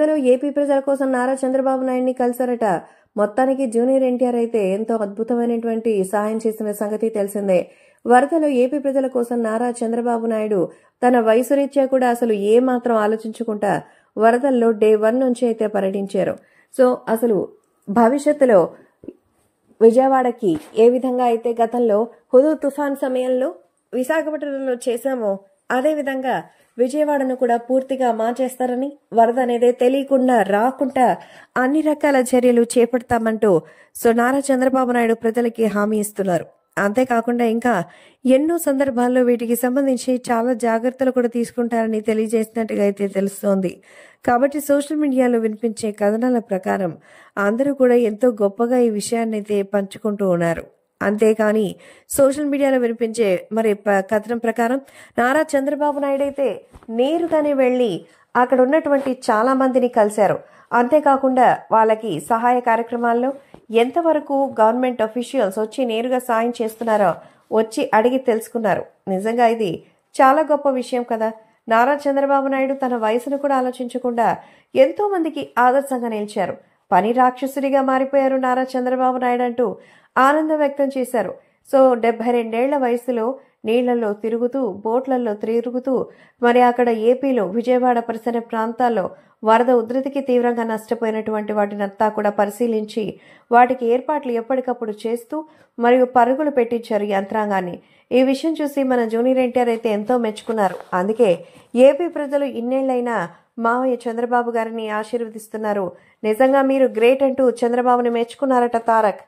ప్రజలు ఏపీ ప్రజల కోసం నారా చంద్రబాబు నాయుడిని కలిశారట మొత్తానికి జూనియర్ ఎన్టీఆర్ అయితే ఎంతో అద్భుతమైనటువంటి సహాయం చేసిన సంగతి తెలిసిందే వరదలో ఏపీ ప్రజల కోసం నారా చంద్రబాబు నాయుడు తన వయసు రీత్యా కూడా అసలు ఏ మాత్రం ఆలోచించకుండా వరదల్లో డే వన్ నుంచి అయితే పర్యటించారు సో అసలు భవిష్యత్తులో విజయవాడకి ఏ విధంగా అయితే గతంలో హుదూ తుఫాన్ సమయంలో విశాఖపట్నంలో చేశామో అదేవిధంగా విజయవాడను కూడా పూర్తిగా మార్చేస్తారని వరద అనేది తెలియకుండా రాకుండా అన్ని రకాల చర్యలు చేపడతామంటూ సో నారా చంద్రబాబు నాయుడు ప్రజలకి హామీ ఇస్తున్నారు అంతేకాకుండా ఇంకా ఎన్నో సందర్భాల్లో వీటికి సంబంధించి చాలా జాగ్రత్తలు కూడా తీసుకుంటారని తెలియజేసినట్టుగా అయితే తెలుస్తోంది కాబట్టి సోషల్ మీడియాలో వినిపించే కథనాల ప్రకారం అందరూ కూడా ఎంతో గొప్పగా ఈ విషయాన్ని అయితే పంచుకుంటూ ఉన్నారు అంతేకాని సోషల్ మీడియాలో వినిపించే మరి కథనం ప్రకారం నారా చంద్రబాబు నాయుడు అయితే నేరుగానే వెళ్ళి అక్కడ ఉన్నటువంటి చాలా మందిని కలిశారు అంతేకాకుండా వాళ్ళకి సహాయ కార్యక్రమాల్లో ఎంతవరకు గవర్నమెంట్ అఫీషియల్స్ వచ్చి నేరుగా సాయం చేస్తున్నారో వచ్చి అడిగి తెలుసుకున్నారు నిజంగా ఇది చాలా గొప్ప విషయం కదా నారా చంద్రబాబు నాయుడు తన వయసును కూడా ఆలోచించకుండా ఎంతో మందికి ఆదర్శంగా నిలిచారు పని రాక్షసుడిగా మారిపోయారు నారా చంద్రబాబు నాయుడు అంటూ ఆనందం వ్యక్తం చేశారు సో డెబ్బై రెండేళ్ల వయసులో నీళ్లలో తిరుగుతూ బోట్లలో తిరుగుతూ మరి అక్కడ ఏపీలో విజయవాడ పరిసర ప్రాంతాల్లో వరద ఉధృతికి తీవ్రంగా నష్టపోయినటువంటి వాటిని అంతా కూడా పరిశీలించి వాటికి ఏర్పాట్లు ఎప్పటికప్పుడు చేస్తూ మరియు పరుగులు పెట్టించారు యంత్రాంగాన్ని ఈ విషయం చూసి మన జూనియర్ ఎన్టీఆర్ అయితే ఎంతో మెచ్చుకున్నారు అందుకే ఏపీ ప్రజలు ఇన్నేళ్లైనా మావయ్య చంద్రబాబు గారిని ఆశీర్వదిస్తున్నారు నిజంగా మీరు గ్రేట్ అంటూ చంద్రబాబుని మెచ్చుకున్నారట తారక్